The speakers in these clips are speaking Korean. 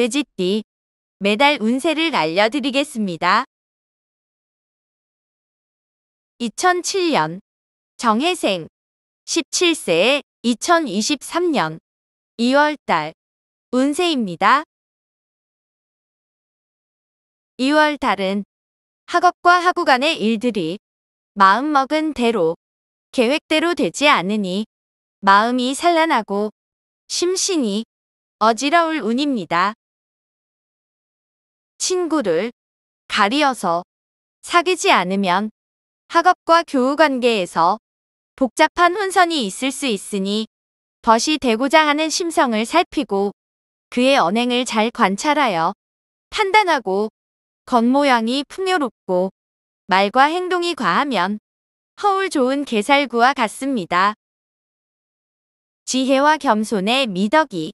돼지띠 매달 운세를 알려드리겠습니다. 2007년 정혜생 17세의 2023년 2월달 운세입니다. 2월달은 학업과 학우 간의 일들이 마음먹은 대로 계획대로 되지 않으니 마음이 산란하고 심신이 어지러울 운입니다. 친구를 가리어서 사귀지 않으면 학업과 교우 관계에서 복잡한 혼선이 있을 수 있으니 벗이 되고자 하는 심성을 살피고 그의 언행을 잘 관찰하여 판단하고 겉모양이 풍요롭고 말과 행동이 과하면 허울 좋은 개살구와 같습니다. 지혜와 겸손의 미덕이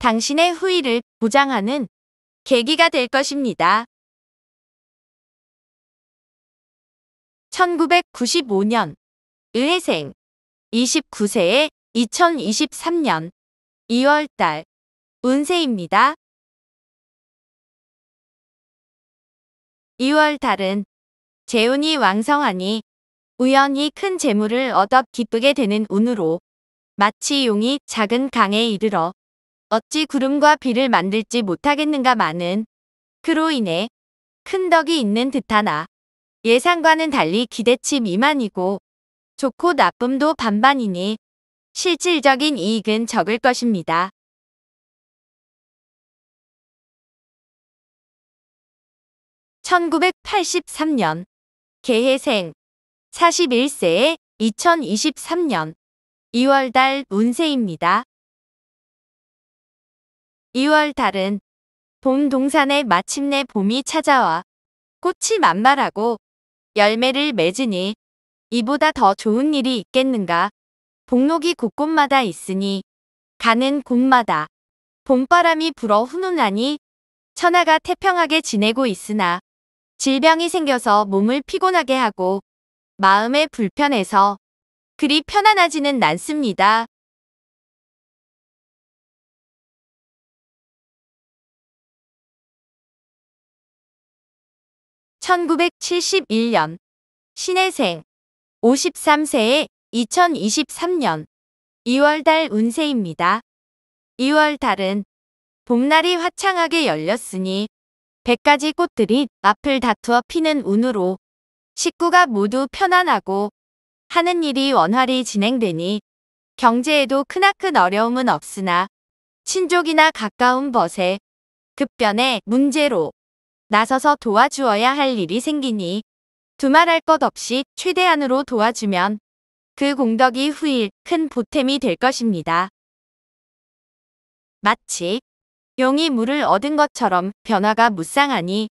당신의 후의를 보장하는 계기가 될 것입니다. 1995년 의회생 29세에 2023년 2월달 운세입니다. 2월달은 재운이 왕성하니 우연히 큰 재물을 얻어 기쁘게 되는 운으로 마치 용이 작은 강에 이르러 어찌 구름과 비를 만들지 못하겠는가 많은 그로 인해 큰 덕이 있는 듯하나 예상과는 달리 기대치 미만이고 좋고 나쁨도 반반이니 실질적인 이익은 적을 것입니다. (1983년) 개해생 4 1세 2023년 2월달 운세입니다. 2월 달은 봄 동산에 마침내 봄이 찾아와 꽃이 만발하고 열매를 맺으니 이보다 더 좋은 일이 있겠는가. 복록이 곳곳마다 있으니 가는 곳마다 봄바람이 불어 훈훈하니 천하가 태평하게 지내고 있으나 질병이 생겨서 몸을 피곤하게 하고 마음에 불편해서 그리 편안하지는 않습니다. 1971년 신해생 53세의 2023년 2월달 운세입니다. 2월달은 봄날이 화창하게 열렸으니 100가지 꽃들이 앞을 다투어 피는 운으로 식구가 모두 편안하고 하는 일이 원활히 진행되니 경제에도 크나큰 어려움은 없으나 친족이나 가까운 벗에 급변의 문제로 나서서 도와주어야 할 일이 생기니 두말할 것 없이 최대한으로 도와주면 그 공덕이 후일 큰 보탬이 될 것입니다. 마치 용이 물을 얻은 것처럼 변화가 무쌍하니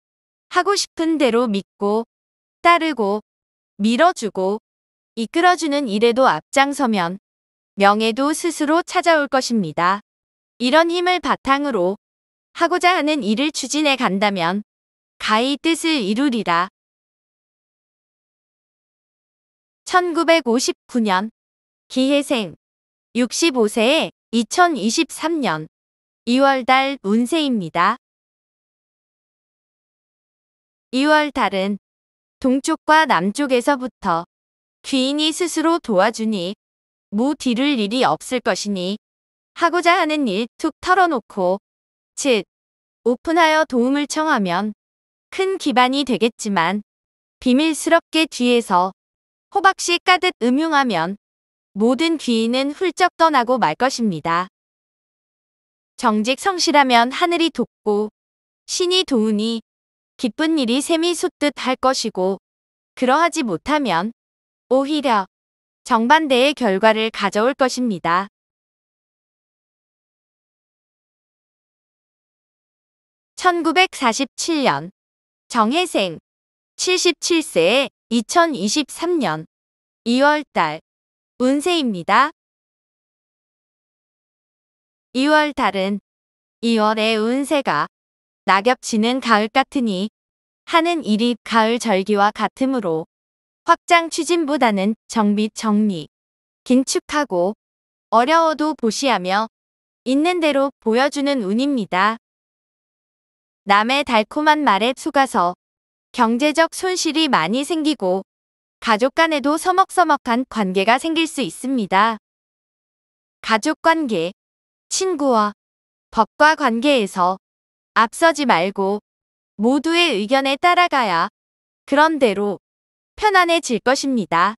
하고 싶은 대로 믿고 따르고 밀어주고 이끌어주는 일에도 앞장서면 명예도 스스로 찾아올 것입니다. 이런 힘을 바탕으로 하고자 하는 일을 추진해 간다면 가히 뜻을 이루리라. 1959년 기혜생 65세에 2023년 2월달 운세입니다. 2월달은 동쪽과 남쪽에서부터 귀인이 스스로 도와주니 무 뒤를 일이 없을 것이니 하고자 하는 일 툭 털어놓고 즉 오픈하여 도움을 청하면 큰 기반이 되겠지만 비밀스럽게 뒤에서 호박씨 까듯 음흉하면 모든 귀인은 훌쩍 떠나고 말 것입니다. 정직 성실하면 하늘이 돕고 신이 도우니 기쁜 일이 샘이 솟듯 할 것이고 그러하지 못하면 오히려 정반대의 결과를 가져올 것입니다. (1947년) 정혜생 77세의 2023년 2월달 운세입니다. 2월달은 2월에 운세가 낙엽치는 가을 같으니 하는 일이 가을 절기와 같으므로 확장 추진보다는 정비 정리, 긴축하고 어려워도 보시하며 있는 대로 보여주는 운입니다. 남의 달콤한 말에 속아서 경제적 손실이 많이 생기고 가족 간에도 서먹서먹한 관계가 생길 수 있습니다. 가족관계, 친구와 법과 관계에서 앞서지 말고 모두의 의견에 따라가야 그런대로 편안해질 것입니다.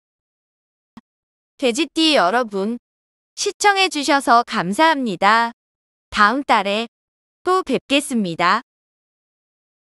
돼지띠 여러분, 시청해주셔서 감사합니다. 다음 달에 또 뵙겠습니다.